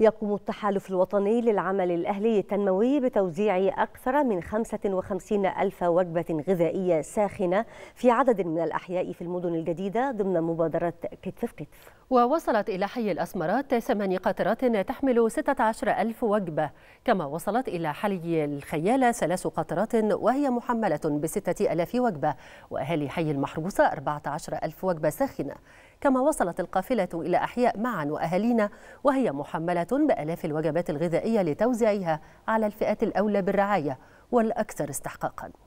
يقوم التحالف الوطني للعمل الأهلي التنموي بتوزيع أكثر من 55 ألف وجبة غذائية ساخنة في عدد من الأحياء في المدن الجديدة ضمن مبادرة كتف كتف ووصلت إلى حي الأسمرات ثمان قطرات تحمل 16 ألف وجبة كما وصلت إلى حي الخيالة ثلاث قطرات وهي محملة بستة ألاف وجبة وأهالي حي المحروسة 14 ألف وجبة ساخنة كما وصلت القافلة إلى أحياء معا وأهالينا وهي محملة بألاف الوجبات الغذائية لتوزيعها على الفئات الأولى بالرعاية والأكثر استحقاقاً